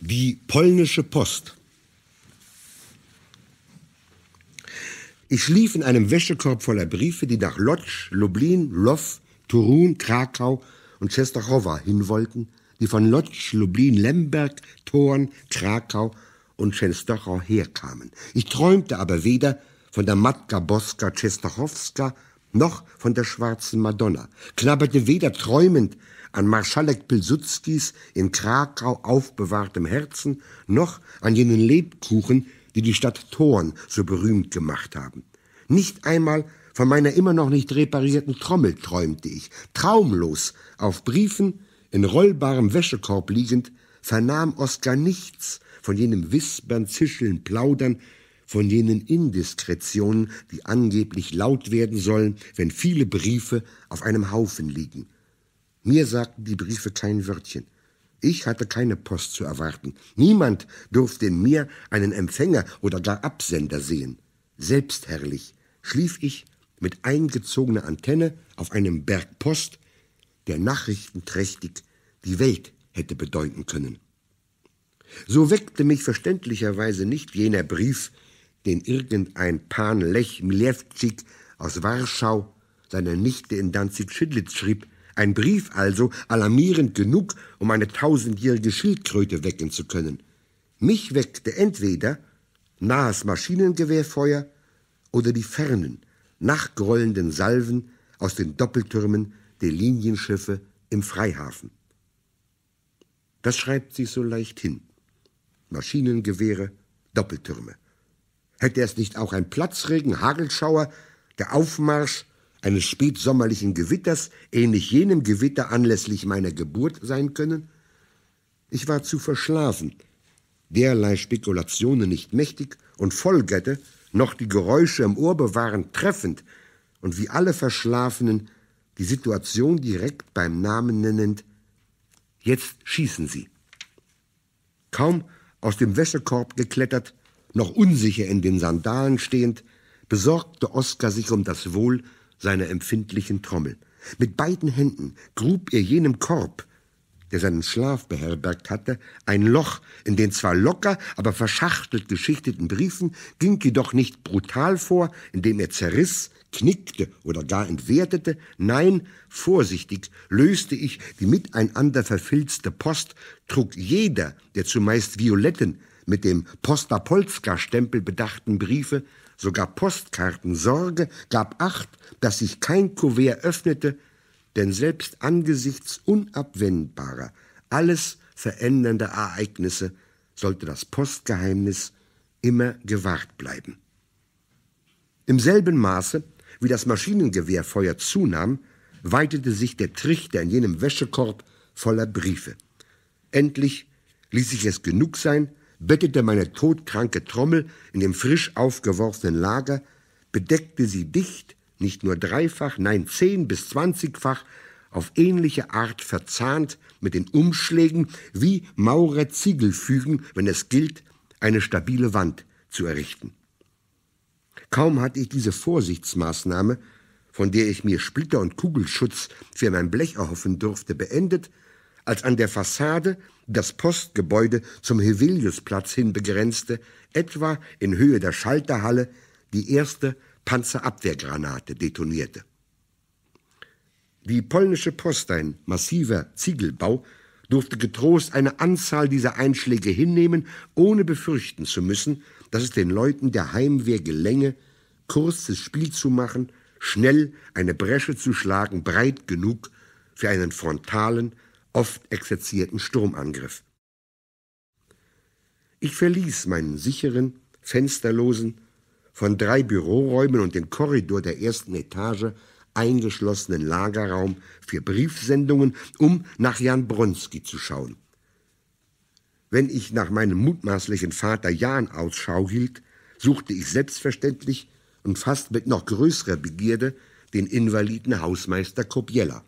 Die polnische Post. Ich schlief in einem Wäschekorb voller Briefe, die nach Lodz, Lublin, Lwow, Turun, Krakau und Czestochowa hinwollten, die von Lodz, Lublin, Lemberg, Thorn, Krakau und Czestochow herkamen. Ich träumte aber weder von der Matka Boska Czestochowska noch von der schwarzen Madonna, knabberte weder träumend an Marschalek Pilsudskis in Krakau aufbewahrtem Herzen, noch an jenen Lebkuchen, die die Stadt Thorn so berühmt gemacht haben. Nicht einmal von meiner immer noch nicht reparierten Trommel träumte ich. Traumlos, auf Briefen, in rollbarem Wäschekorb liegend, vernahm Oskar nichts von jenem Wispern, Zischeln, Plaudern, von jenen Indiskretionen, die angeblich laut werden sollen, wenn viele Briefe auf einem Haufen liegen. Mir sagten die Briefe kein Wörtchen. Ich hatte keine Post zu erwarten. Niemand durfte in mir einen Empfänger oder gar Absender sehen. Selbstherrlich schlief ich mit eingezogener Antenne auf einem Berg Post, der nachrichtenträchtig die Welt hätte bedeuten können. So weckte mich verständlicherweise nicht jener Brief, den irgendein Pan Lech Milewczyk aus Warschau seiner Nichte in Danzig-Schidlitz schrieb, ein Brief also alarmierend genug, um eine tausendjährige Schildkröte wecken zu können. Mich weckte entweder nahes Maschinengewehrfeuer oder die fernen, nachgrollenden Salven aus den Doppeltürmen der Linienschiffe im Freihafen. Das schreibt sich so leicht hin. Maschinengewehre, Doppeltürme. Hätte es nicht auch ein Platzregen, Hagelschauer, der Aufmarsch eines spätsommerlichen Gewitters, ähnlich jenem Gewitter anlässlich meiner Geburt sein können? Ich war zu verschlafen, derlei Spekulationen nicht mächtig und folgerte, noch die Geräusche im Ohr bewahrend, treffend und wie alle Verschlafenen die Situation direkt beim Namen nennend, jetzt schießen sie. Kaum aus dem Wäschekorb geklettert, noch unsicher in den Sandalen stehend, besorgte Oskar sich um das Wohl seiner empfindlichen Trommel. Mit beiden Händen grub er jenem Korb, der seinen Schlaf beherbergt hatte, ein Loch, in den zwar locker, aber verschachtelt geschichteten Briefen, ging jedoch nicht brutal vor, indem er zerriss, knickte oder gar entwertete, nein, vorsichtig löste ich die miteinander verfilzte Post, trug jeder der zumeist violetten, mit dem Postapolska-Stempel bedachten Briefe sogar Postkarten Sorge, gab Acht, dass sich kein Kuvert öffnete, denn selbst angesichts unabwendbarer, alles verändernder Ereignisse sollte das Postgeheimnis immer gewahrt bleiben. Im selben Maße, wie das Maschinengewehrfeuer zunahm, weitete sich der Trichter in jenem Wäschekorb voller Briefe. Endlich ließ sich es genug sein, bettete meine todkranke Trommel in dem frisch aufgeworfenen Lager, bedeckte sie dicht, nicht nur dreifach, nein zehn bis zwanzigfach, auf ähnliche Art verzahnt mit den Umschlägen wie Maurer Ziegelfügen, wenn es gilt, eine stabile Wand zu errichten. Kaum hatte ich diese Vorsichtsmaßnahme, von der ich mir Splitter- und Kugelschutz für mein Blech erhoffen durfte, beendet, als an der Fassade das Postgebäude zum Heveliusplatz hin begrenzte, etwa in Höhe der Schalterhalle, die erste Panzerabwehrgranate detonierte. Die polnische Post, ein massiver Ziegelbau, durfte getrost eine Anzahl dieser Einschläge hinnehmen, ohne befürchten zu müssen, dass es den Leuten der Heimwehr gelänge, kurzes Spiel zu machen, schnell eine Bresche zu schlagen, breit genug für einen frontalen oft exerzierten Sturmangriff. Ich verließ meinen sicheren, fensterlosen, von drei Büroräumen und dem Korridor der ersten Etage eingeschlossenen Lagerraum für Briefsendungen, um nach Jan Bronski zu schauen. Wenn ich nach meinem mutmaßlichen Vater Jan Ausschau hielt, suchte ich selbstverständlich und fast mit noch größerer Begierde den invaliden Hausmeister Kobiella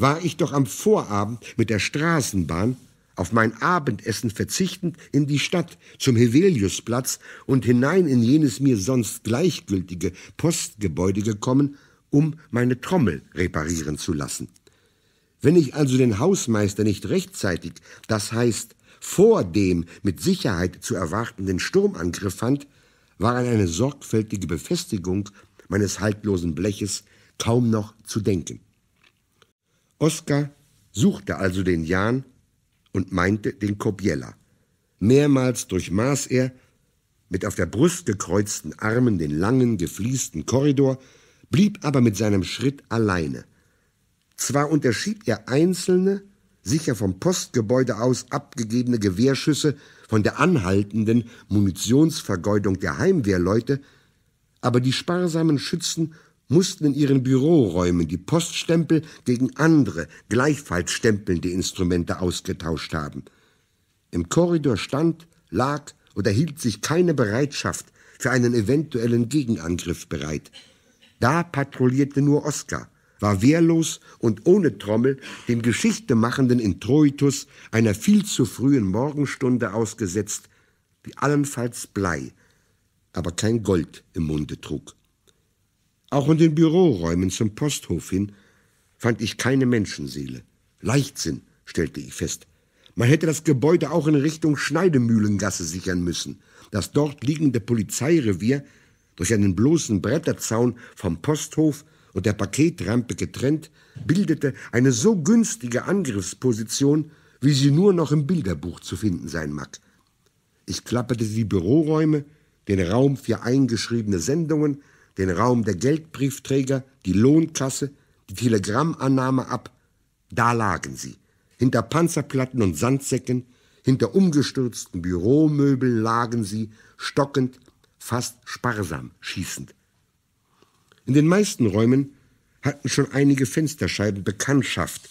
war ich doch am Vorabend mit der Straßenbahn auf mein Abendessen verzichtend in die Stadt, zum Heveliusplatz und hinein in jenes mir sonst gleichgültige Postgebäude gekommen, um meine Trommel reparieren zu lassen. Wenn ich also den Hausmeister nicht rechtzeitig, das heißt vor dem mit Sicherheit zu erwartenden Sturmangriff fand, war an eine sorgfältige Befestigung meines haltlosen Bleches kaum noch zu denken. Oskar suchte also den Jan und meinte den Kobiela. Mehrmals durchmaß er, mit auf der Brust gekreuzten Armen den langen, gefliesten Korridor, blieb aber mit seinem Schritt alleine. Zwar unterschied er einzelne, sicher vom Postgebäude aus abgegebene Gewehrschüsse von der anhaltenden Munitionsvergeudung der Heimwehrleute, aber die sparsamen Schützen mussten in ihren Büroräumen die Poststempel gegen andere, gleichfalls stempelnde Instrumente ausgetauscht haben. Im Korridor stand, lag oder hielt sich keine Bereitschaft für einen eventuellen Gegenangriff bereit. Da patrouillierte nur Oskar, war wehrlos und ohne Trommel dem geschichtemachenden Introitus einer viel zu frühen Morgenstunde ausgesetzt, die allenfalls Blei, aber kein Gold im Munde trug. Auch in den Büroräumen zum Posthof hin fand ich keine Menschenseele. Leichtsinn, stellte ich fest. Man hätte das Gebäude auch in Richtung Schneidemühlengasse sichern müssen. Das dort liegende Polizeirevier, durch einen bloßen Bretterzaun vom Posthof und der Paketrampe getrennt, bildete eine so günstige Angriffsposition, wie sie nur noch im Bilderbuch zu finden sein mag. Ich klapperte die Büroräume, den Raum für eingeschriebene Sendungen, den Raum der Geldbriefträger, die Lohnkasse, die Telegrammannahme ab. Da lagen sie, hinter Panzerplatten und Sandsäcken, hinter umgestürzten Büromöbeln lagen sie, stockend, fast sparsam schießend. In den meisten Räumen hatten schon einige Fensterscheiben Bekanntschaft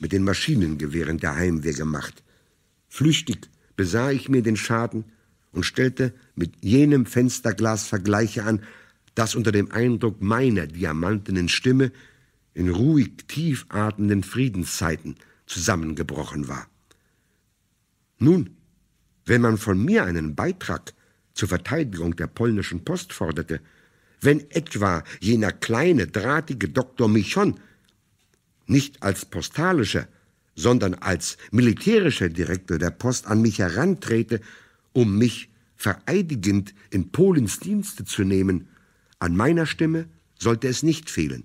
mit den Maschinengewehren der Heimwehr gemacht. Flüchtig besah ich mir den Schaden und stellte mit jenem Fensterglas Vergleiche an, das unter dem Eindruck meiner diamantenen Stimme in ruhig tief atmenden Friedenszeiten zusammengebrochen war. Nun, wenn man von mir einen Beitrag zur Verteidigung der polnischen Post forderte, wenn etwa jener kleine, drahtige Doktor Michon nicht als postalischer, sondern als militärischer Direktor der Post an mich herantrete, um mich vereidigend in Polens Dienste zu nehmen, an meiner Stimme sollte es nicht fehlen.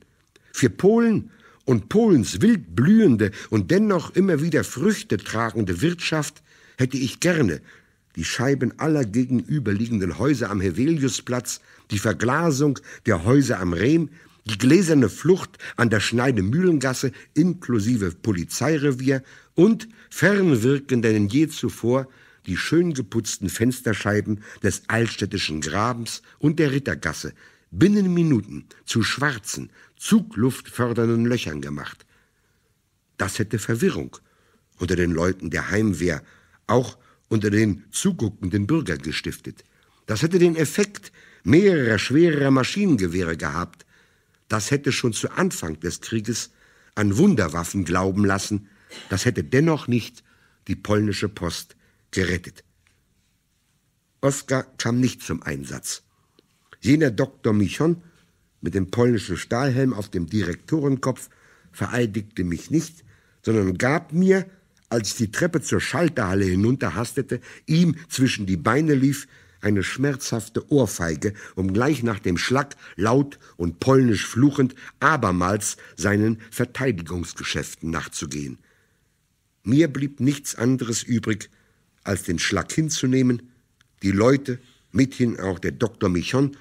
Für Polen und Polens wild blühende und dennoch immer wieder Früchte tragende Wirtschaft hätte ich gerne die Scheiben aller gegenüberliegenden Häuser am Heveliusplatz, die Verglasung der Häuser am Rehm, die gläserne Flucht an der Schneidemühlengasse inklusive Polizeirevier und fernwirkender denn je zuvor die schön geputzten Fensterscheiben des altstädtischen Grabens und der Rittergasse, binnen Minuten zu schwarzen, zugluftfördernden Löchern gemacht. Das hätte Verwirrung unter den Leuten der Heimwehr, auch unter den zuguckenden Bürgern gestiftet. Das hätte den Effekt mehrerer schwerer Maschinengewehre gehabt. Das hätte schon zu Anfang des Krieges an Wunderwaffen glauben lassen. Das hätte dennoch nicht die polnische Post gerettet. Oskar kam nicht zum Einsatz. Jener Dr. Michon mit dem polnischen Stahlhelm auf dem Direktorenkopf vereidigte mich nicht, sondern gab mir, als ich die Treppe zur Schalterhalle hinunterhastete, ihm zwischen die Beine lief, eine schmerzhafte Ohrfeige, um gleich nach dem Schlag laut und polnisch fluchend abermals seinen Verteidigungsgeschäften nachzugehen. Mir blieb nichts anderes übrig, als den Schlag hinzunehmen, die Leute, mithin auch der Dr. Michon,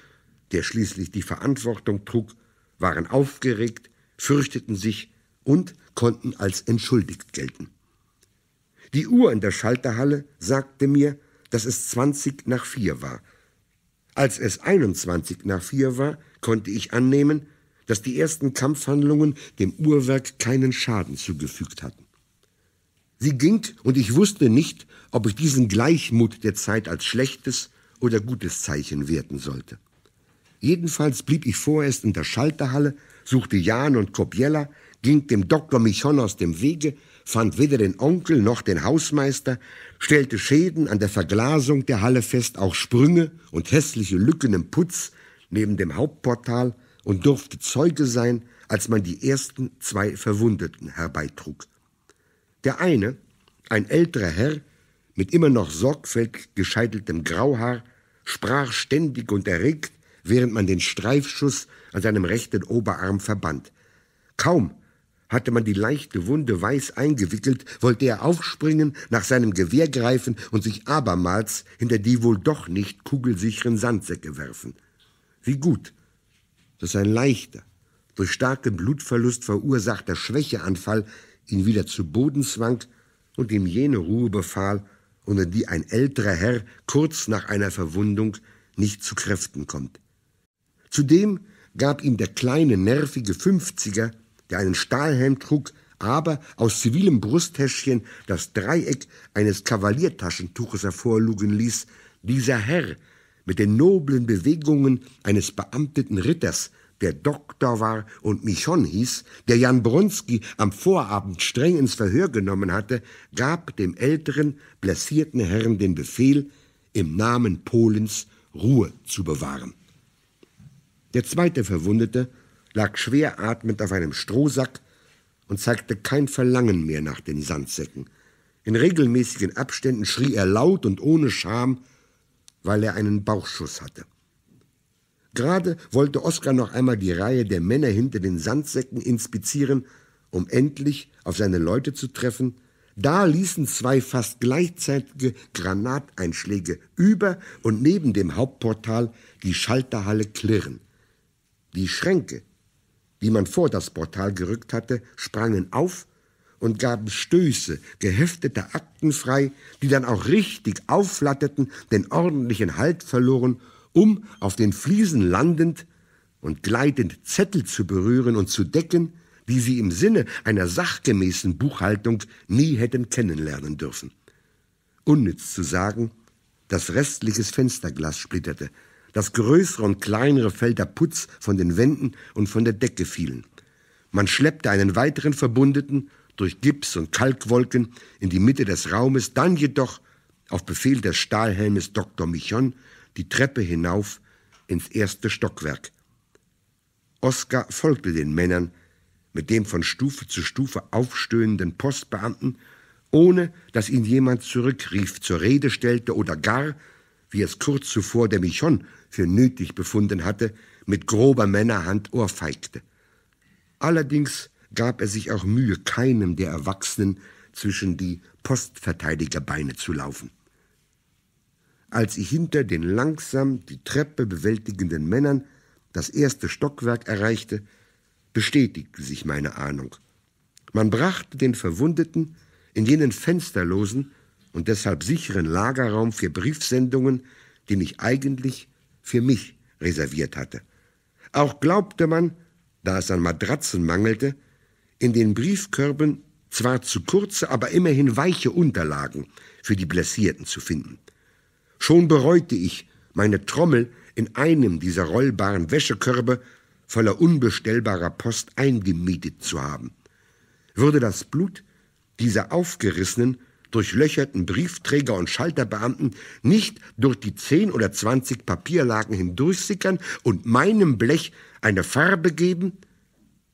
der schließlich die Verantwortung trug, waren aufgeregt, fürchteten sich und konnten als entschuldigt gelten. Die Uhr in der Schalterhalle sagte mir, dass es 20 nach 4 war. Als es 21 nach 4 war, konnte ich annehmen, dass die ersten Kampfhandlungen dem Uhrwerk keinen Schaden zugefügt hatten. Sie ging, und ich wusste nicht, ob ich diesen Gleichmut der Zeit als schlechtes oder gutes Zeichen werten sollte. Jedenfalls blieb ich vorerst in der Schalterhalle, suchte Jan und Kobiella, ging dem Doktor Michon aus dem Wege, fand weder den Onkel noch den Hausmeister, stellte Schäden an der Verglasung der Halle fest, auch Sprünge und hässliche Lücken im Putz neben dem Hauptportal und durfte Zeuge sein, als man die ersten zwei Verwundeten herbeitrug. Der eine, ein älterer Herr, mit immer noch sorgfältig gescheiteltem Grauhaar, sprach ständig und erregt, während man den Streifschuss an seinem rechten Oberarm verband. Kaum hatte man die leichte Wunde weiß eingewickelt, wollte er aufspringen, nach seinem Gewehr greifen und sich abermals hinter die wohl doch nicht kugelsicheren Sandsäcke werfen. Wie gut, dass ein leichter, durch starken Blutverlust verursachter Schwächeanfall ihn wieder zu Boden zwang und ihm jene Ruhe befahl, unter die ein älterer Herr kurz nach einer Verwundung nicht zu Kräften kommt. Zudem gab ihm der kleine, nervige Fünfziger, der einen Stahlhelm trug, aber aus zivilem Brusttäschchen das Dreieck eines Kavaliertaschentuches hervorlugen ließ, dieser Herr mit den noblen Bewegungen eines beamteten Ritters, der Doktor war und Michon hieß, der Jan Bronski am Vorabend streng ins Verhör genommen hatte, gab dem älteren, blessierten Herrn den Befehl, im Namen Polens Ruhe zu bewahren. Der zweite Verwundete lag schwer atmend auf einem Strohsack und zeigte kein Verlangen mehr nach den Sandsäcken. In regelmäßigen Abständen schrie er laut und ohne Scham, weil er einen Bauchschuss hatte. Gerade wollte Oskar noch einmal die Reihe der Männer hinter den Sandsäcken inspizieren, um endlich auf seine Leute zu treffen. Da ließen zwei fast gleichzeitige Granateinschläge über und neben dem Hauptportal die Schalterhalle klirren. Die Schränke, die man vor das Portal gerückt hatte, sprangen auf und gaben Stöße gehefteter Akten frei, die dann auch richtig aufflatterten, den ordentlichen Halt verloren, um auf den Fliesen landend und gleitend Zettel zu berühren und zu decken, die sie im Sinne einer sachgemäßen Buchhaltung nie hätten kennenlernen dürfen. Unnütz zu sagen, das restliches Fensterglas splitterte, das größere und kleinere Feld der Putz von den Wänden und von der Decke fielen. Man schleppte einen weiteren Verbundeten durch Gips und Kalkwolken in die Mitte des Raumes, dann jedoch auf Befehl des Stahlhelmes Dr. Michon die Treppe hinauf ins erste Stockwerk. Oskar folgte den Männern, mit dem von Stufe zu Stufe aufstöhnenden Postbeamten, ohne dass ihn jemand zurückrief, zur Rede stellte oder gar, wie es kurz zuvor der Michon für nötig befunden hatte, mit grober Männerhand ohrfeigte. Allerdings gab er sich auch Mühe, keinem der Erwachsenen zwischen die Postverteidigerbeine zu laufen. Als ich hinter den langsam die Treppe bewältigenden Männern das erste Stockwerk erreichte, bestätigte sich meine Ahnung. Man brachte den Verwundeten in jenen fensterlosen und deshalb sicheren Lagerraum für Briefsendungen, den ich eigentlich für mich reserviert hatte. Auch glaubte man, da es an Matratzen mangelte, in den Briefkörben zwar zu kurze, aber immerhin weiche Unterlagen für die Blessierten zu finden. Schon bereute ich, meine Trommel in einem dieser rollbaren Wäschekörbe voller unbestellbarer Post eingemietet zu haben. Würde das Blut dieser aufgerissenen durchlöcherten Briefträger und Schalterbeamten nicht durch die zehn oder zwanzig Papierlagen hindurchsickern und meinem Blech eine Farbe geben,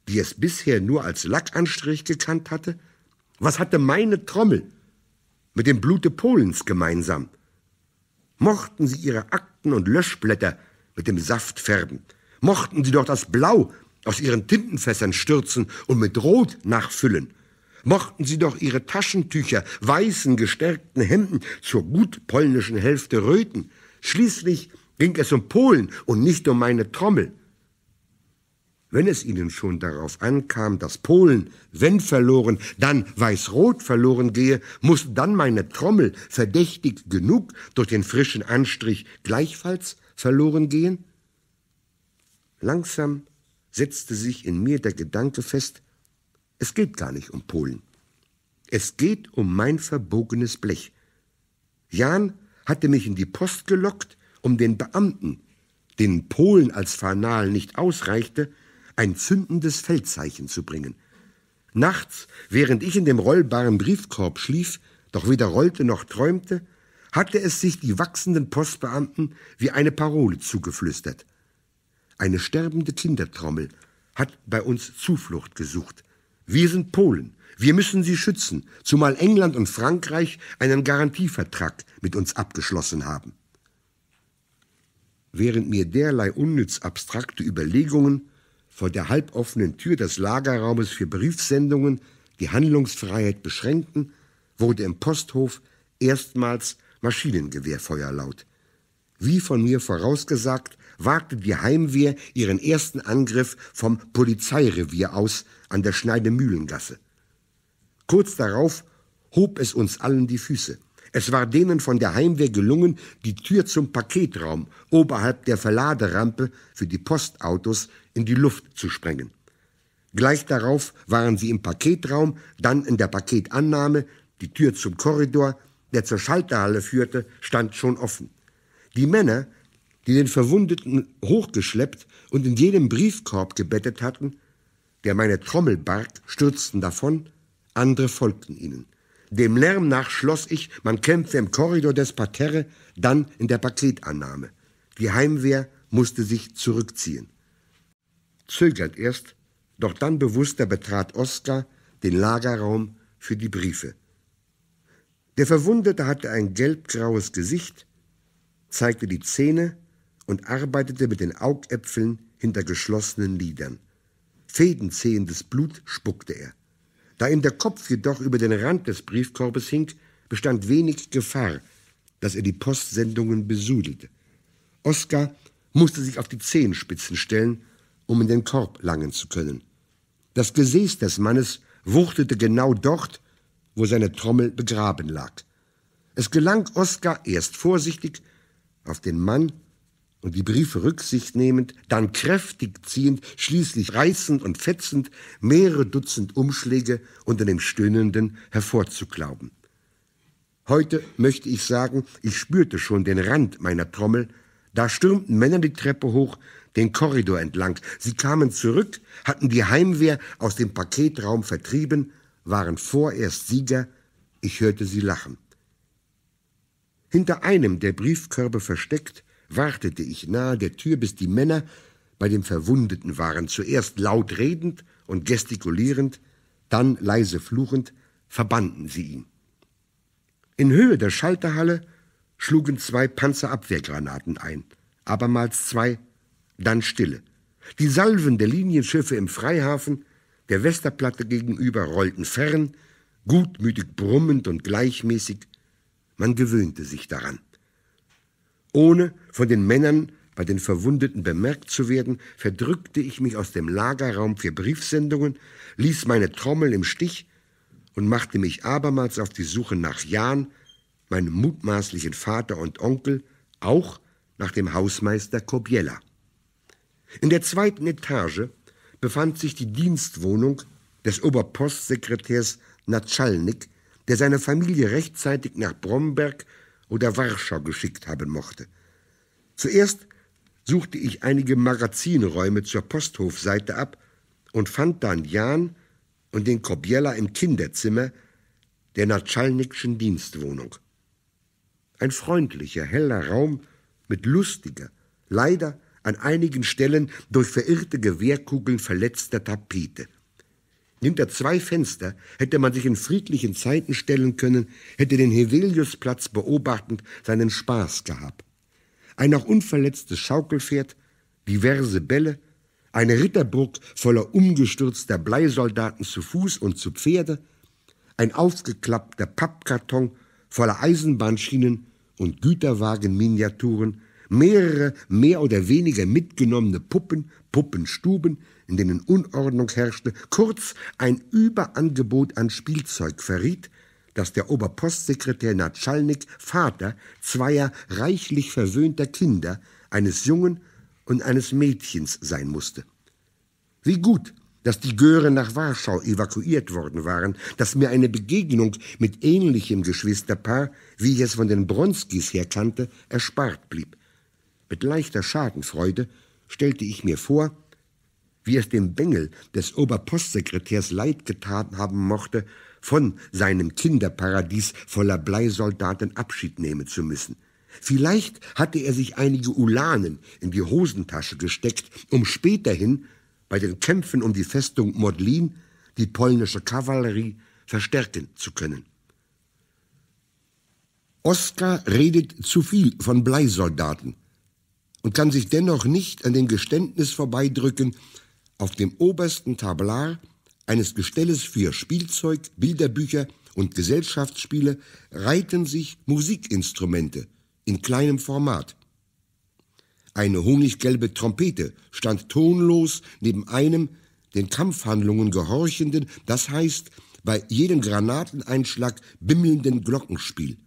die es bisher nur als Lackanstrich gekannt hatte? Was hatte meine Trommel mit dem Blute Polens gemeinsam? Mochten sie ihre Akten und Löschblätter mit dem Saft färben? Mochten sie doch das Blau aus ihren Tintenfässern stürzen und mit Rot nachfüllen? mochten sie doch ihre Taschentücher, weißen, gestärkten Hemden zur gut polnischen Hälfte röten. Schließlich ging es um Polen und nicht um meine Trommel. Wenn es ihnen schon darauf ankam, dass Polen, wenn verloren, dann weiß-rot verloren gehe, muss dann meine Trommel, verdächtig genug, durch den frischen Anstrich gleichfalls verloren gehen? Langsam setzte sich in mir der Gedanke fest, es geht gar nicht um Polen. Es geht um mein verbogenes Blech. Jan hatte mich in die Post gelockt, um den Beamten, den Polen als Fanal nicht ausreichte, ein zündendes Feldzeichen zu bringen. Nachts, während ich in dem rollbaren Briefkorb schlief, doch weder rollte noch träumte, hatte es sich die wachsenden Postbeamten wie eine Parole zugeflüstert. Eine sterbende Kindertrommel hat bei uns Zuflucht gesucht. Wir sind Polen. Wir müssen sie schützen, zumal England und Frankreich einen Garantievertrag mit uns abgeschlossen haben. Während mir derlei unnütz abstrakte Überlegungen vor der halboffenen Tür des Lagerraumes für Briefsendungen die Handlungsfreiheit beschränkten, wurde im Posthof erstmals Maschinengewehrfeuer laut. Wie von mir vorausgesagt, wagte die Heimwehr ihren ersten Angriff vom Polizeirevier aus an der Schneidemühlengasse. Kurz darauf hob es uns allen die Füße. Es war denen von der Heimwehr gelungen, die Tür zum Paketraum oberhalb der Verladerampe für die Postautos in die Luft zu sprengen. Gleich darauf waren sie im Paketraum, dann in der Paketannahme, die Tür zum Korridor, der zur Schalterhalle führte, stand schon offen. Die Männer, die den Verwundeten hochgeschleppt und in jedem Briefkorb gebettet hatten, der meine Trommel barg, stürzten davon, andere folgten ihnen. Dem Lärm nach schloss ich, man kämpfe im Korridor des Parterre, dann in der Paketannahme. Die Heimwehr musste sich zurückziehen. Zögert erst, doch dann bewusster betrat Oskar den Lagerraum für die Briefe. Der Verwundete hatte ein gelbgraues Gesicht, zeigte die Zähne und arbeitete mit den Augäpfeln hinter geschlossenen Lidern fädenzehendes Blut spuckte er. Da ihm der Kopf jedoch über den Rand des Briefkorbes hing, bestand wenig Gefahr, dass er die Postsendungen besudelte. Oskar musste sich auf die Zehenspitzen stellen, um in den Korb langen zu können. Das Gesäß des Mannes wuchtete genau dort, wo seine Trommel begraben lag. Es gelang Oskar erst vorsichtig, auf den Mann und die Briefe Rücksicht nehmend, dann kräftig ziehend, schließlich reißend und fetzend, mehrere Dutzend Umschläge unter dem Stöhnenden hervorzuklauben. Heute möchte ich sagen, ich spürte schon den Rand meiner Trommel, da stürmten Männer die Treppe hoch, den Korridor entlang. Sie kamen zurück, hatten die Heimwehr aus dem Paketraum vertrieben, waren vorerst Sieger, ich hörte sie lachen. Hinter einem der Briefkörbe versteckt wartete ich nahe der Tür, bis die Männer bei dem Verwundeten waren, zuerst laut redend und gestikulierend, dann leise fluchend, verbanden sie ihn. In Höhe der Schalterhalle schlugen zwei Panzerabwehrgranaten ein, abermals zwei, dann Stille. Die Salven der Linienschiffe im Freihafen, der Westerplatte gegenüber, rollten fern, gutmütig brummend und gleichmäßig. Man gewöhnte sich daran. Ohne von den Männern bei den Verwundeten bemerkt zu werden, verdrückte ich mich aus dem Lagerraum für Briefsendungen, ließ meine Trommel im Stich und machte mich abermals auf die Suche nach Jan, meinem mutmaßlichen Vater und Onkel, auch nach dem Hausmeister Kobiella. In der zweiten Etage befand sich die Dienstwohnung des Oberpostsekretärs Natschalnik, der seine Familie rechtzeitig nach Bromberg oder Warschau geschickt haben mochte. Zuerst suchte ich einige Magazinräume zur Posthofseite ab und fand dann Jan und den Kobiela im Kinderzimmer der Natschalnikschen Dienstwohnung. Ein freundlicher, heller Raum mit lustiger, leider an einigen Stellen durch verirrte Gewehrkugeln verletzter Tapete – hinter zwei Fenster hätte man sich in friedlichen Zeiten stellen können, hätte den Heveliusplatz beobachtend seinen Spaß gehabt. Ein noch unverletztes Schaukelpferd, diverse Bälle, eine Ritterburg voller umgestürzter Bleisoldaten zu Fuß und zu Pferde, ein aufgeklappter Pappkarton voller Eisenbahnschienen und Güterwagenminiaturen, mehrere mehr oder weniger mitgenommene Puppen, Puppenstuben, in denen Unordnung herrschte, kurz ein Überangebot an Spielzeug verriet, dass der Oberpostsekretär Natschalnik Vater zweier reichlich verwöhnter Kinder, eines Jungen und eines Mädchens, sein musste. Wie gut, dass die Göre nach Warschau evakuiert worden waren, dass mir eine Begegnung mit ähnlichem Geschwisterpaar, wie ich es von den Bronskis her kannte, erspart blieb. Mit leichter Schadenfreude stellte ich mir vor, wie es dem Bengel des Oberpostsekretärs leid getan haben mochte, von seinem Kinderparadies voller Bleisoldaten Abschied nehmen zu müssen. Vielleicht hatte er sich einige Ulanen in die Hosentasche gesteckt, um späterhin bei den Kämpfen um die Festung Modlin die polnische Kavallerie verstärken zu können. Oskar redet zu viel von Bleisoldaten und kann sich dennoch nicht an dem Geständnis vorbeidrücken, auf dem obersten Tablar eines Gestelles für Spielzeug, Bilderbücher und Gesellschaftsspiele reihten sich Musikinstrumente in kleinem Format. Eine honiggelbe Trompete stand tonlos neben einem den Kampfhandlungen gehorchenden, das heißt bei jedem Granateneinschlag bimmelnden Glockenspiel.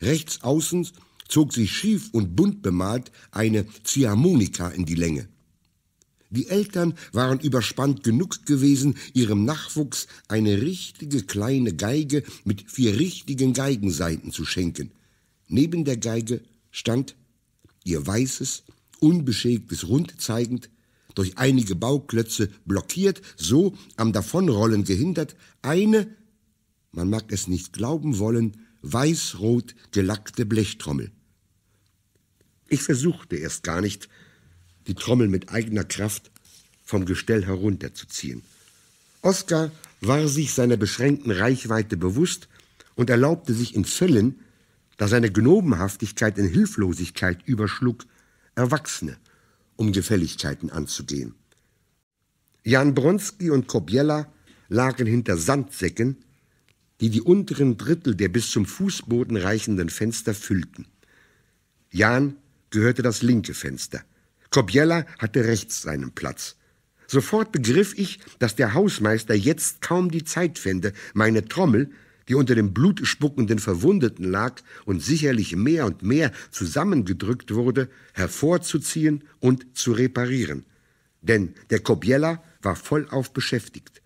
Rechts außen zog sich schief und bunt bemalt eine Ziehharmonika in die Länge. Die Eltern waren überspannt genug gewesen, ihrem Nachwuchs eine richtige kleine Geige mit vier richtigen Geigenseiten zu schenken. Neben der Geige stand ihr weißes, unbeschägtes Rund zeigend, durch einige Bauklötze blockiert, so am Davonrollen gehindert, eine, man mag es nicht glauben wollen, weiß-rot gelackte Blechtrommel. Ich versuchte erst gar nicht, die Trommel mit eigener Kraft vom Gestell herunterzuziehen. Oskar war sich seiner beschränkten Reichweite bewusst und erlaubte sich in Fällen, da seine Gnobenhaftigkeit in Hilflosigkeit überschlug, Erwachsene um Gefälligkeiten anzugehen. Jan Bronski und Kobiela lagen hinter Sandsäcken, die die unteren Drittel der bis zum Fußboden reichenden Fenster füllten. Jan gehörte das linke Fenster – Kobiela hatte rechts seinen Platz. Sofort begriff ich, dass der Hausmeister jetzt kaum die Zeit fände, meine Trommel, die unter dem blutspuckenden Verwundeten lag und sicherlich mehr und mehr zusammengedrückt wurde, hervorzuziehen und zu reparieren. Denn der Kobiela war vollauf beschäftigt.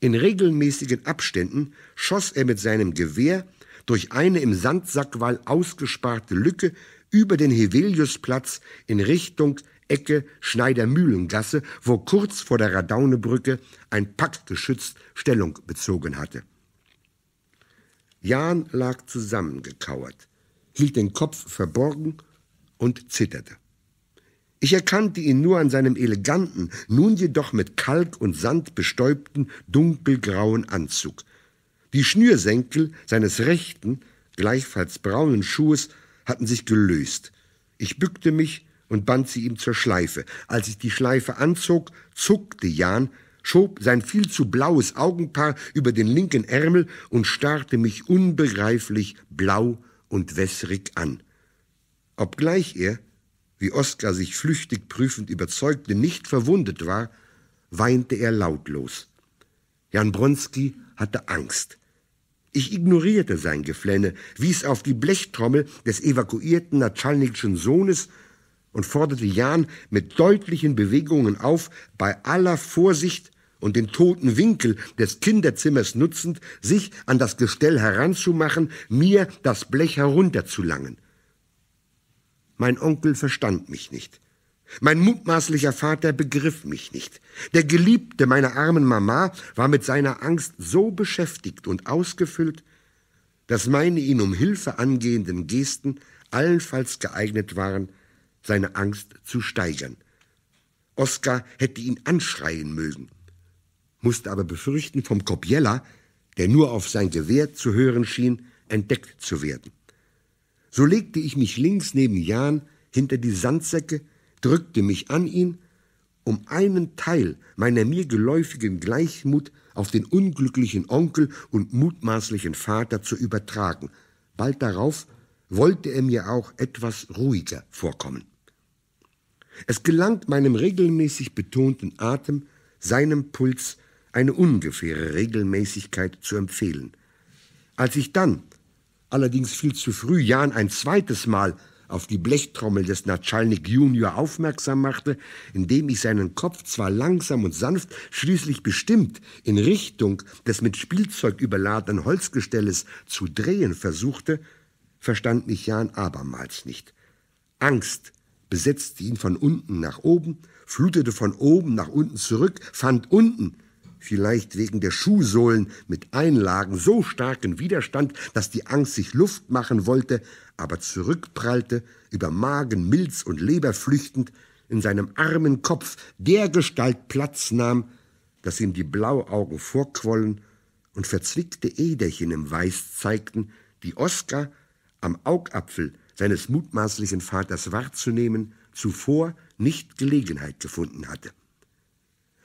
In regelmäßigen Abständen schoss er mit seinem Gewehr durch eine im Sandsackwall ausgesparte Lücke über den Heveliusplatz in Richtung Ecke Schneidermühlengasse, wo kurz vor der Radaunebrücke ein Paktgeschütz Stellung bezogen hatte. Jan lag zusammengekauert, hielt den Kopf verborgen und zitterte. Ich erkannte ihn nur an seinem eleganten, nun jedoch mit Kalk und Sand bestäubten, dunkelgrauen Anzug. Die Schnürsenkel seines rechten, gleichfalls braunen Schuhes hatten sich gelöst. Ich bückte mich und band sie ihm zur Schleife. Als ich die Schleife anzog, zuckte Jan, schob sein viel zu blaues Augenpaar über den linken Ärmel und starrte mich unbegreiflich blau und wässrig an. Obgleich er, wie Oskar sich flüchtig prüfend überzeugte, nicht verwundet war, weinte er lautlos. Jan Bronski hatte Angst. Ich ignorierte sein Geflänne, wies auf die Blechtrommel des evakuierten Natschalnikschen Sohnes und forderte Jan mit deutlichen Bewegungen auf, bei aller Vorsicht und den toten Winkel des Kinderzimmers nutzend, sich an das Gestell heranzumachen, mir das Blech herunterzulangen. Mein Onkel verstand mich nicht. Mein mutmaßlicher Vater begriff mich nicht. Der Geliebte meiner armen Mama war mit seiner Angst so beschäftigt und ausgefüllt, dass meine ihn um Hilfe angehenden Gesten allenfalls geeignet waren, seine Angst zu steigern. Oskar hätte ihn anschreien mögen, musste aber befürchten, vom Kopiella, der nur auf sein Gewehr zu hören schien, entdeckt zu werden. So legte ich mich links neben Jan hinter die Sandsäcke, drückte mich an ihn, um einen Teil meiner mir geläufigen Gleichmut auf den unglücklichen Onkel und mutmaßlichen Vater zu übertragen. Bald darauf wollte er mir auch etwas ruhiger vorkommen. Es gelangt meinem regelmäßig betonten Atem, seinem Puls, eine ungefähre Regelmäßigkeit zu empfehlen. Als ich dann, allerdings viel zu früh, Jan ein zweites Mal auf die Blechtrommel des Natschalnik Junior aufmerksam machte, indem ich seinen Kopf zwar langsam und sanft, schließlich bestimmt in Richtung des mit Spielzeug überladenen Holzgestelles zu drehen versuchte, verstand mich Jan abermals nicht. Angst besetzte ihn von unten nach oben, flutete von oben nach unten zurück, fand unten, vielleicht wegen der Schuhsohlen mit Einlagen, so starken Widerstand, dass die Angst sich Luft machen wollte, aber zurückprallte, über Magen, Milz und Leber flüchtend, in seinem armen Kopf der Gestalt Platz nahm, dass ihm die Blauaugen vorquollen und verzwickte Äderchen im Weiß zeigten, die Oskar am Augapfel seines mutmaßlichen Vaters wahrzunehmen, zuvor nicht Gelegenheit gefunden hatte.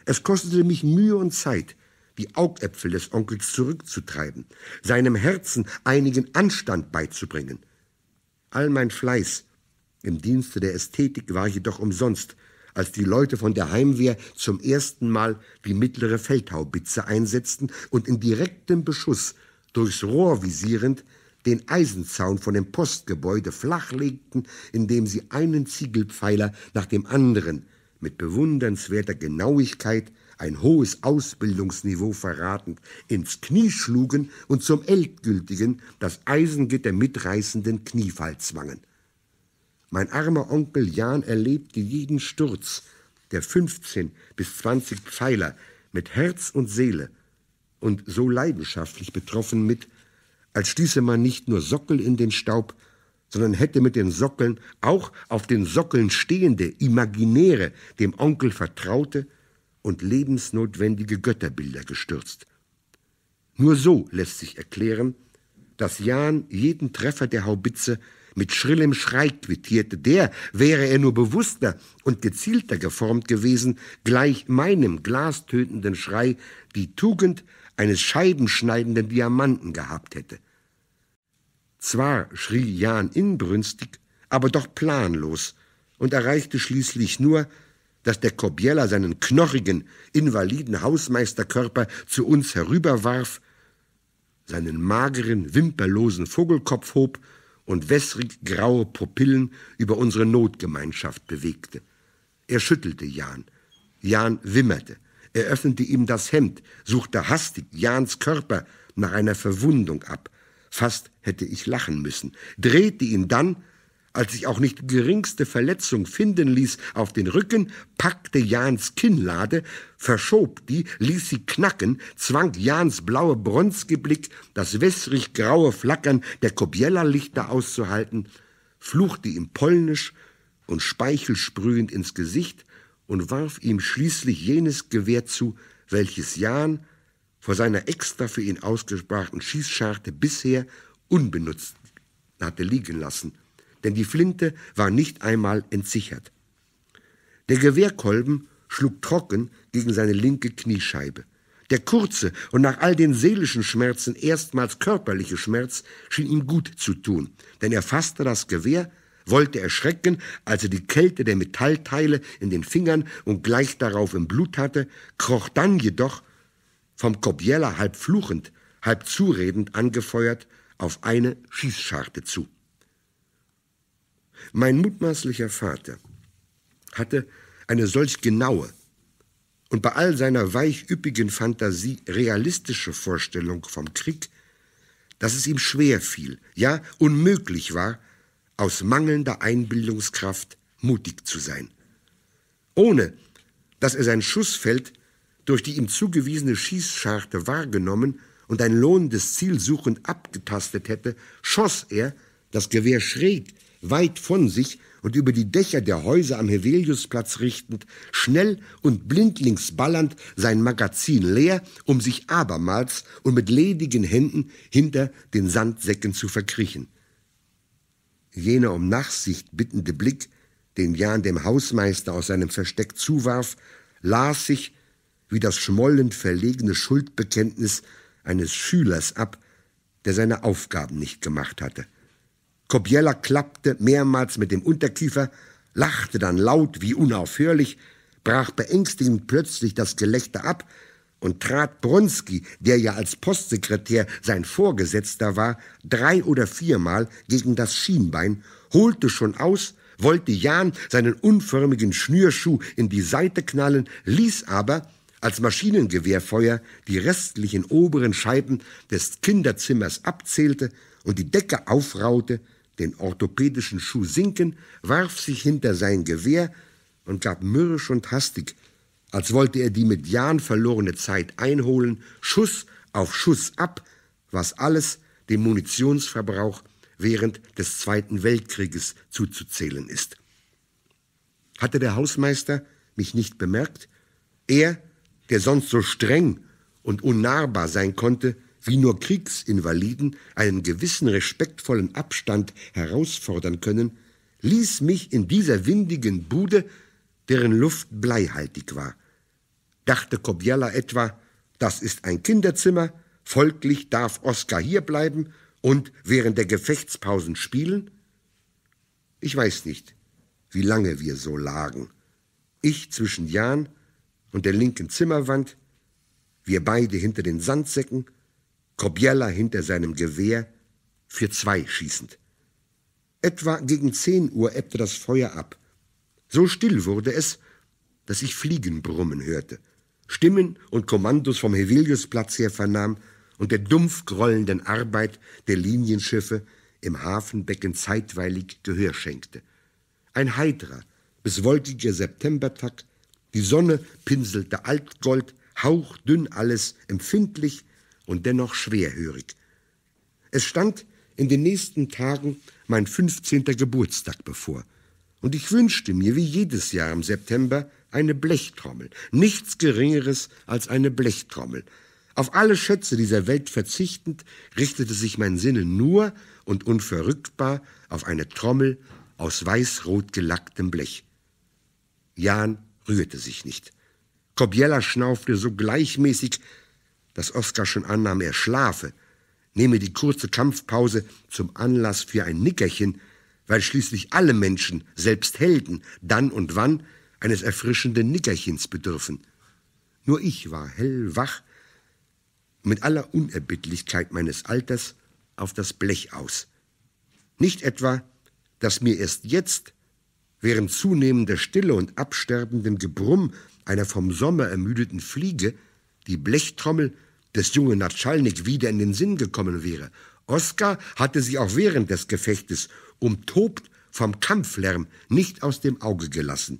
Es kostete mich Mühe und Zeit, die Augäpfel des Onkels zurückzutreiben, seinem Herzen einigen Anstand beizubringen. All mein Fleiß im Dienste der Ästhetik war jedoch umsonst, als die Leute von der Heimwehr zum ersten Mal die mittlere Feldhaubitze einsetzten und in direktem Beschuss durchs Rohr visierend den Eisenzaun von dem Postgebäude flachlegten, indem sie einen Ziegelpfeiler nach dem anderen mit bewundernswerter Genauigkeit ein hohes Ausbildungsniveau verratend, ins Knie schlugen und zum endgültigen, das Eisengitter mitreißenden Kniefall zwangen. Mein armer Onkel Jan erlebte jeden Sturz der 15 bis 20 Pfeiler mit Herz und Seele und so leidenschaftlich betroffen mit, als stieße man nicht nur Sockel in den Staub, sondern hätte mit den Sockeln auch auf den Sockeln stehende, imaginäre, dem Onkel vertraute und lebensnotwendige Götterbilder gestürzt. Nur so lässt sich erklären, dass Jan jeden Treffer der Haubitze mit schrillem Schrei quittierte, der, wäre er nur bewusster und gezielter geformt gewesen, gleich meinem glastötenden Schrei die Tugend eines scheibenschneidenden Diamanten gehabt hätte. Zwar schrie Jan inbrünstig, aber doch planlos und erreichte schließlich nur, dass der Kobieller seinen knorrigen, invaliden Hausmeisterkörper zu uns herüberwarf, seinen mageren, wimperlosen Vogelkopf hob und wässrig graue Pupillen über unsere Notgemeinschaft bewegte. Er schüttelte Jan. Jan wimmerte. Er öffnete ihm das Hemd, suchte hastig Jans Körper nach einer Verwundung ab. Fast hätte ich lachen müssen, drehte ihn dann, als sich auch nicht die geringste Verletzung finden ließ, auf den Rücken, packte Jans Kinnlade, verschob die, ließ sie knacken, zwang Jans blaue Bronzgeblick, das wässrig graue Flackern der Kobiella-Lichter auszuhalten, fluchte ihm polnisch und speichelsprühend ins Gesicht, und warf ihm schließlich jenes Gewehr zu, welches Jan vor seiner extra für ihn ausgesprachten Schießscharte bisher unbenutzt hatte liegen lassen, denn die Flinte war nicht einmal entsichert. Der Gewehrkolben schlug trocken gegen seine linke Kniescheibe. Der kurze und nach all den seelischen Schmerzen erstmals körperliche Schmerz schien ihm gut zu tun, denn er fasste das Gewehr wollte erschrecken, als er die Kälte der Metallteile in den Fingern und gleich darauf im Blut hatte, kroch dann jedoch, vom Kobjeller halb fluchend, halb zuredend angefeuert, auf eine Schießscharte zu. Mein mutmaßlicher Vater hatte eine solch genaue und bei all seiner weich üppigen Fantasie realistische Vorstellung vom Krieg, dass es ihm schwer fiel, ja unmöglich war, aus mangelnder Einbildungskraft mutig zu sein. Ohne dass er sein Schussfeld durch die ihm zugewiesene Schießscharte wahrgenommen und ein lohnendes Ziel suchend abgetastet hätte, schoss er das Gewehr schräg, weit von sich und über die Dächer der Häuser am Heveliusplatz richtend, schnell und blindlings ballernd sein Magazin leer, um sich abermals und mit ledigen Händen hinter den Sandsäcken zu verkriechen jener um Nachsicht bittende Blick, den Jan dem Hausmeister aus seinem Versteck zuwarf, las sich wie das schmollend verlegene Schuldbekenntnis eines Schülers ab, der seine Aufgaben nicht gemacht hatte. Kobiella klappte mehrmals mit dem Unterkiefer, lachte dann laut wie unaufhörlich, brach beängstigend plötzlich das Gelächter ab, und trat Bronski, der ja als Postsekretär sein Vorgesetzter war, drei oder viermal gegen das Schienbein, holte schon aus, wollte Jan seinen unförmigen Schnürschuh in die Seite knallen, ließ aber, als Maschinengewehrfeuer die restlichen oberen Scheiben des Kinderzimmers abzählte und die Decke aufraute, den orthopädischen Schuh sinken, warf sich hinter sein Gewehr und gab mürrisch und hastig als wollte er die mit Jahren verlorene Zeit einholen, Schuss auf Schuss ab, was alles dem Munitionsverbrauch während des Zweiten Weltkrieges zuzuzählen ist. Hatte der Hausmeister mich nicht bemerkt? Er, der sonst so streng und unnahbar sein konnte, wie nur Kriegsinvaliden einen gewissen respektvollen Abstand herausfordern können, ließ mich in dieser windigen Bude, deren Luft bleihaltig war, dachte Kobiela etwa, das ist ein Kinderzimmer, folglich darf Oskar hier bleiben und während der Gefechtspausen spielen? Ich weiß nicht, wie lange wir so lagen. Ich zwischen Jan und der linken Zimmerwand, wir beide hinter den Sandsäcken, Kobiela hinter seinem Gewehr, für zwei schießend. Etwa gegen zehn Uhr ebbte das Feuer ab. So still wurde es, dass ich Fliegen brummen hörte. Stimmen und Kommandos vom Heveliusplatz her vernahm und der dumpf grollenden Arbeit der Linienschiffe im Hafenbecken zeitweilig Gehör schenkte. Ein heiterer, bis wolkiger Septembertag, die Sonne pinselte Altgold, hauchdünn alles, empfindlich und dennoch schwerhörig. Es stand in den nächsten Tagen mein 15. Geburtstag bevor, und ich wünschte mir, wie jedes Jahr im September, eine Blechtrommel, nichts Geringeres als eine Blechtrommel. Auf alle Schätze dieser Welt verzichtend, richtete sich mein Sinne nur und unverrückbar auf eine Trommel aus weiß-rot gelacktem Blech. Jan rührte sich nicht. Kobiella schnaufte so gleichmäßig, dass Oskar schon annahm, er schlafe, nehme die kurze Kampfpause zum Anlass für ein Nickerchen, weil schließlich alle Menschen, selbst Helden, dann und wann eines erfrischenden Nickerchens bedürfen. Nur ich war hellwach und mit aller Unerbittlichkeit meines Alters auf das Blech aus. Nicht etwa, dass mir erst jetzt, während zunehmender Stille und absterbendem Gebrumm einer vom Sommer ermüdeten Fliege, die Blechtrommel des jungen Natschalnik wieder in den Sinn gekommen wäre. Oskar hatte sie auch während des Gefechtes, umtobt vom Kampflärm, nicht aus dem Auge gelassen.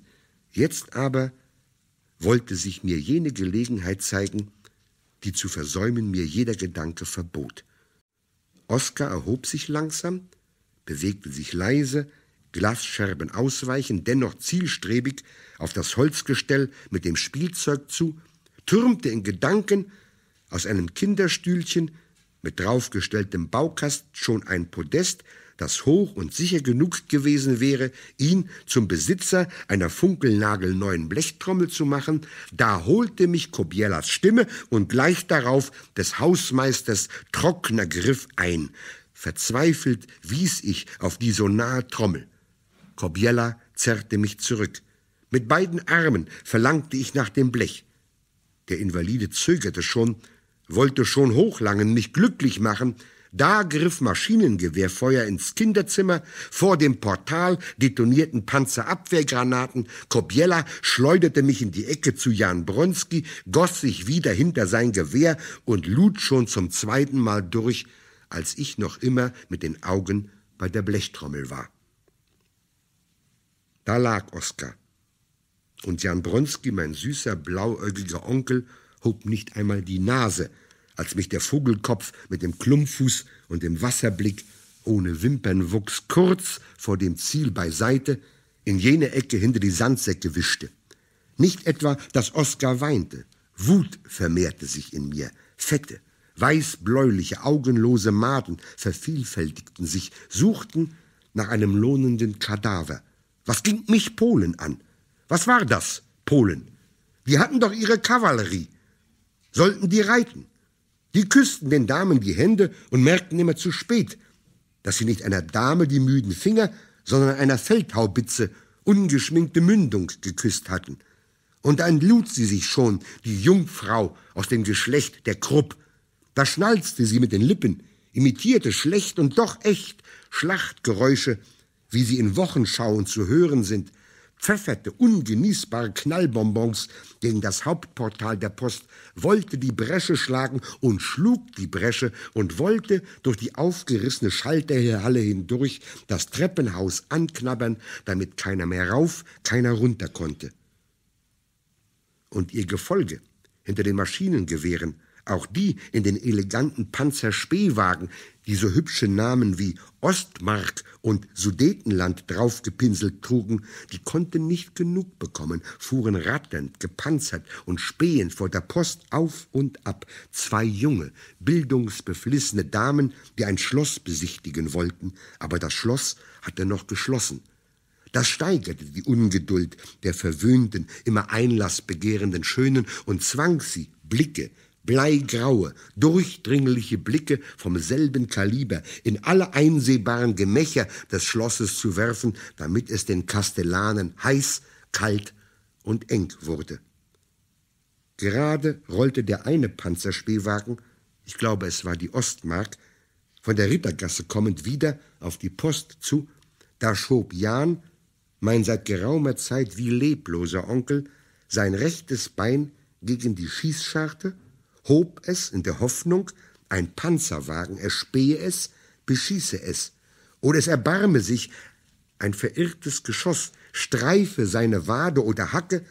Jetzt aber wollte sich mir jene Gelegenheit zeigen, die zu versäumen mir jeder Gedanke verbot. Oskar erhob sich langsam, bewegte sich leise, Glasscherben ausweichend, dennoch zielstrebig auf das Holzgestell mit dem Spielzeug zu, türmte in Gedanken aus einem Kinderstühlchen mit draufgestelltem Baukast schon ein Podest das hoch und sicher genug gewesen wäre, ihn zum Besitzer einer funkelnagelneuen Blechtrommel zu machen, da holte mich Kobielas Stimme und gleich darauf des Hausmeisters trockener Griff ein. Verzweifelt wies ich auf die so nahe Trommel. Kobiela zerrte mich zurück. Mit beiden Armen verlangte ich nach dem Blech. Der Invalide zögerte schon, wollte schon hochlangen, mich glücklich machen, da griff Maschinengewehrfeuer ins Kinderzimmer, vor dem Portal detonierten Panzerabwehrgranaten, Kobiella schleuderte mich in die Ecke zu Jan Bronski, goss sich wieder hinter sein Gewehr und lud schon zum zweiten Mal durch, als ich noch immer mit den Augen bei der Blechtrommel war. Da lag Oskar. Und Jan Bronski, mein süßer blauäugiger Onkel, hob nicht einmal die Nase, als mich der Vogelkopf mit dem Klumpfuß und dem Wasserblick ohne Wimpernwuchs kurz vor dem Ziel beiseite in jene Ecke hinter die Sandsäcke wischte. Nicht etwa, dass Oskar weinte. Wut vermehrte sich in mir. Fette, weißbläuliche, augenlose Maden vervielfältigten sich, suchten nach einem lohnenden Kadaver. Was ging mich Polen an? Was war das, Polen? Die hatten doch ihre Kavallerie. Sollten die reiten? Die küssten den Damen die Hände und merkten immer zu spät, dass sie nicht einer Dame die müden Finger, sondern einer Feldhaubitze ungeschminkte Mündung geküsst hatten. Und dann lud sie sich schon, die Jungfrau aus dem Geschlecht der Krupp. Da schnalzte sie mit den Lippen, imitierte schlecht und doch echt Schlachtgeräusche, wie sie in Wochenschauen zu hören sind, pfefferte ungenießbare Knallbonbons gegen das Hauptportal der Post, wollte die Bresche schlagen und schlug die Bresche und wollte durch die aufgerissene Schalterhalle hindurch das Treppenhaus anknabbern, damit keiner mehr rauf, keiner runter konnte. Und ihr Gefolge hinter den Maschinengewehren, auch die in den eleganten Panzerspähwagen, die so hübsche Namen wie Ostmark und Sudetenland draufgepinselt trugen, die konnten nicht genug bekommen, fuhren ratternd, gepanzert und spähend vor der Post auf und ab. Zwei junge, bildungsbeflissene Damen, die ein Schloss besichtigen wollten, aber das Schloss hatte noch geschlossen. Das steigerte die Ungeduld der verwöhnten, immer Einlass begehrenden Schönen und zwang sie, Blicke, bleigraue, durchdringliche Blicke vom selben Kaliber in alle einsehbaren Gemächer des Schlosses zu werfen, damit es den Kastellanen heiß, kalt und eng wurde. Gerade rollte der eine Panzerspähwagen, ich glaube es war die Ostmark, von der Rittergasse kommend wieder auf die Post zu, da schob Jan, mein seit geraumer Zeit wie lebloser Onkel, sein rechtes Bein gegen die Schießscharte hob es in der Hoffnung, ein Panzerwagen erspähe es, beschieße es, oder es erbarme sich, ein verirrtes Geschoss streife seine Wade oder Hacke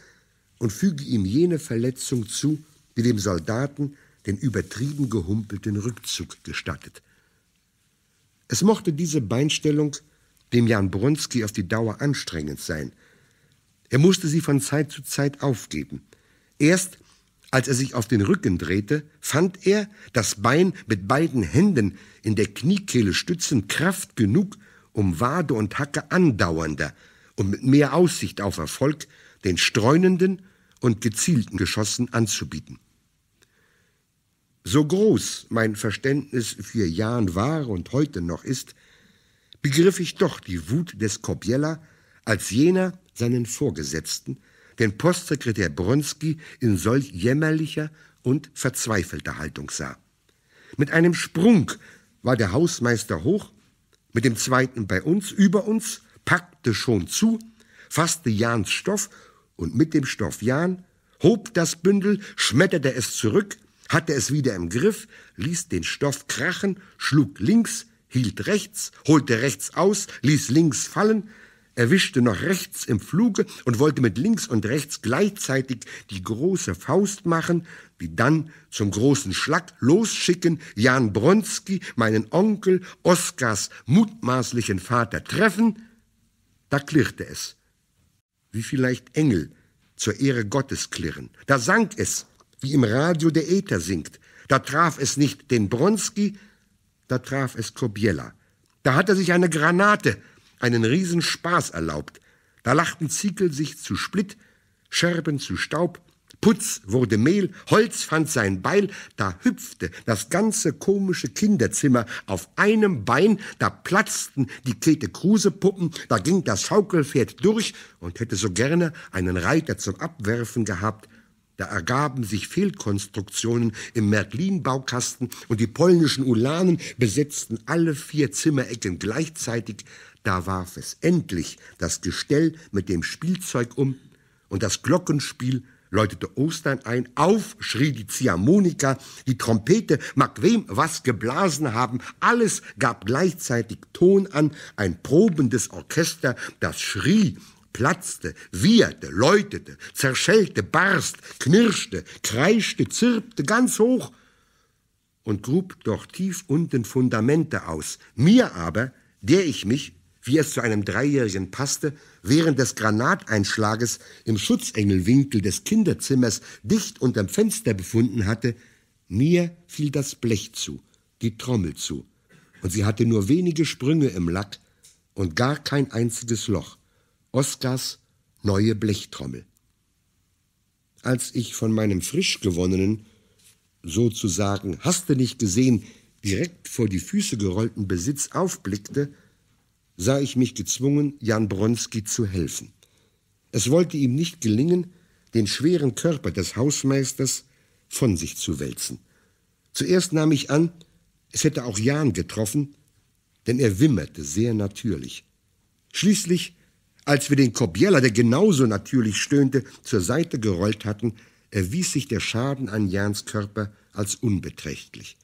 und füge ihm jene Verletzung zu, die dem Soldaten den übertrieben gehumpelten Rückzug gestattet. Es mochte diese Beinstellung dem Jan Bronski auf die Dauer anstrengend sein. Er musste sie von Zeit zu Zeit aufgeben. Erst als er sich auf den Rücken drehte, fand er, das Bein mit beiden Händen in der Kniekehle stützend Kraft genug, um Wade und Hacke andauernder und mit mehr Aussicht auf Erfolg den streunenden und gezielten Geschossen anzubieten. So groß mein Verständnis für Jan war und heute noch ist, begriff ich doch die Wut des Kobiella, als jener seinen Vorgesetzten den Postsekretär Bronski in solch jämmerlicher und verzweifelter Haltung sah. Mit einem Sprung war der Hausmeister hoch, mit dem zweiten bei uns, über uns, packte schon zu, fasste Jans Stoff und mit dem Stoff Jan, hob das Bündel, schmetterte es zurück, hatte es wieder im Griff, ließ den Stoff krachen, schlug links, hielt rechts, holte rechts aus, ließ links fallen, erwischte noch rechts im Fluge und wollte mit links und rechts gleichzeitig die große Faust machen, die dann zum großen Schlag losschicken, Jan Bronski, meinen Onkel, Oskars mutmaßlichen Vater treffen, da klirrte es, wie vielleicht Engel zur Ehre Gottes klirren. Da sank es, wie im Radio der Äther singt. Da traf es nicht den Bronski, da traf es Kobiela. Da hatte sich eine Granate einen Riesenspaß erlaubt. Da lachten Ziegel sich zu Splitt, Scherben zu Staub, Putz wurde Mehl, Holz fand sein Beil, da hüpfte das ganze komische Kinderzimmer auf einem Bein, da platzten die Käthe-Kruse-Puppen, da ging das Schaukelpferd durch und hätte so gerne einen Reiter zum Abwerfen gehabt, da ergaben sich Fehlkonstruktionen im Märklin-Baukasten und die polnischen Ulanen besetzten alle vier Zimmerecken gleichzeitig. Da warf es endlich das Gestell mit dem Spielzeug um und das Glockenspiel läutete Ostern ein. Auf schrie die Ziehharmonika, die Trompete, mag wem was geblasen haben, alles gab gleichzeitig Ton an, ein probendes Orchester, das schrie, platzte, wieherte, läutete, zerschellte, barst, knirschte, kreischte, zirpte ganz hoch und grub doch tief unten Fundamente aus. Mir aber, der ich mich wie es zu einem Dreijährigen passte, während des Granateinschlages im Schutzengelwinkel des Kinderzimmers dicht unterm Fenster befunden hatte, mir fiel das Blech zu, die Trommel zu, und sie hatte nur wenige Sprünge im Lack und gar kein einziges Loch. Oskars neue Blechtrommel. Als ich von meinem frisch gewonnenen, sozusagen, hast du nicht gesehen, direkt vor die Füße gerollten Besitz aufblickte, sah ich mich gezwungen, Jan Bronski zu helfen. Es wollte ihm nicht gelingen, den schweren Körper des Hausmeisters von sich zu wälzen. Zuerst nahm ich an, es hätte auch Jan getroffen, denn er wimmerte sehr natürlich. Schließlich, als wir den Korbjeller, der genauso natürlich stöhnte, zur Seite gerollt hatten, erwies sich der Schaden an Jans Körper als unbeträchtlich.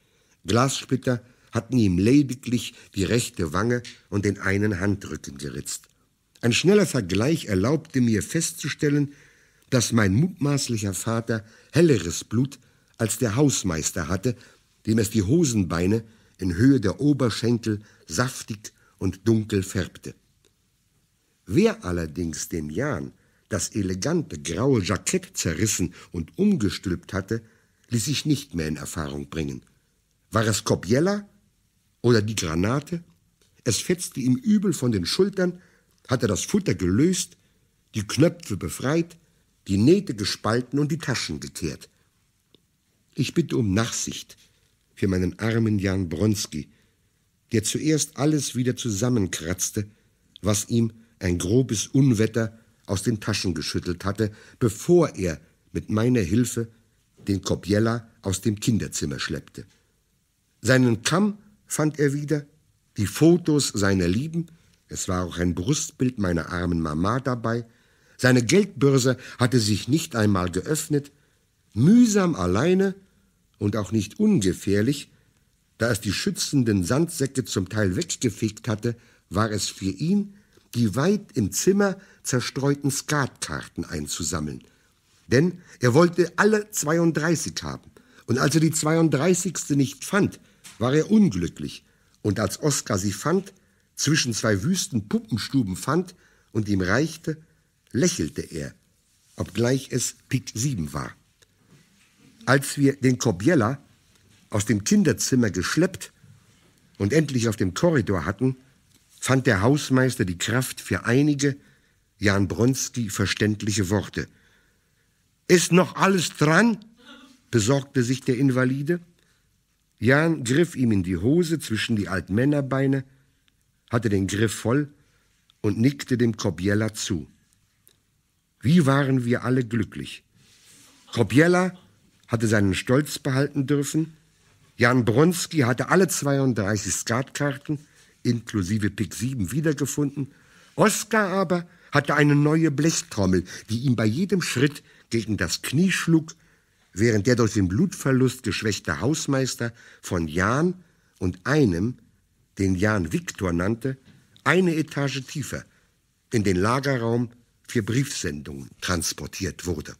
Glassplitter hatten ihm lediglich die rechte Wange und den einen Handrücken geritzt. Ein schneller Vergleich erlaubte mir festzustellen, dass mein mutmaßlicher Vater helleres Blut als der Hausmeister hatte, dem es die Hosenbeine in Höhe der Oberschenkel saftig und dunkel färbte. Wer allerdings dem Jan das elegante graue Jackett zerrissen und umgestülpt hatte, ließ sich nicht mehr in Erfahrung bringen. War es Kobiella oder die Granate. Es fetzte ihm übel von den Schultern, hatte das Futter gelöst, die Knöpfe befreit, die Nähte gespalten und die Taschen gekehrt. Ich bitte um Nachsicht für meinen armen Jan Bronski, der zuerst alles wieder zusammenkratzte, was ihm ein grobes Unwetter aus den Taschen geschüttelt hatte, bevor er mit meiner Hilfe den Kopjella aus dem Kinderzimmer schleppte. Seinen Kamm fand er wieder, die Fotos seiner Lieben, es war auch ein Brustbild meiner armen Mama dabei, seine Geldbörse hatte sich nicht einmal geöffnet, mühsam alleine und auch nicht ungefährlich, da es die schützenden Sandsäcke zum Teil weggefegt hatte, war es für ihn, die weit im Zimmer zerstreuten Skatkarten einzusammeln. Denn er wollte alle 32 haben. Und als er die 32. nicht fand, war er unglücklich, und als Oskar sie fand, zwischen zwei wüsten Puppenstuben fand und ihm reichte, lächelte er, obgleich es Pik 7 war. Als wir den Korbiella aus dem Kinderzimmer geschleppt und endlich auf dem Korridor hatten, fand der Hausmeister die Kraft für einige, Jan Bronski verständliche Worte. Ist noch alles dran? besorgte sich der Invalide. Jan griff ihm in die Hose zwischen die Altmännerbeine, hatte den Griff voll und nickte dem Kobiella zu. Wie waren wir alle glücklich. Kobiella hatte seinen Stolz behalten dürfen, Jan Bronski hatte alle 32 Skatkarten inklusive Pick 7 wiedergefunden, Oskar aber hatte eine neue Blechtrommel, die ihm bei jedem Schritt gegen das Knie schlug während der durch den Blutverlust geschwächte Hausmeister von Jan und einem, den Jan Viktor nannte, eine Etage tiefer in den Lagerraum für Briefsendungen transportiert wurde.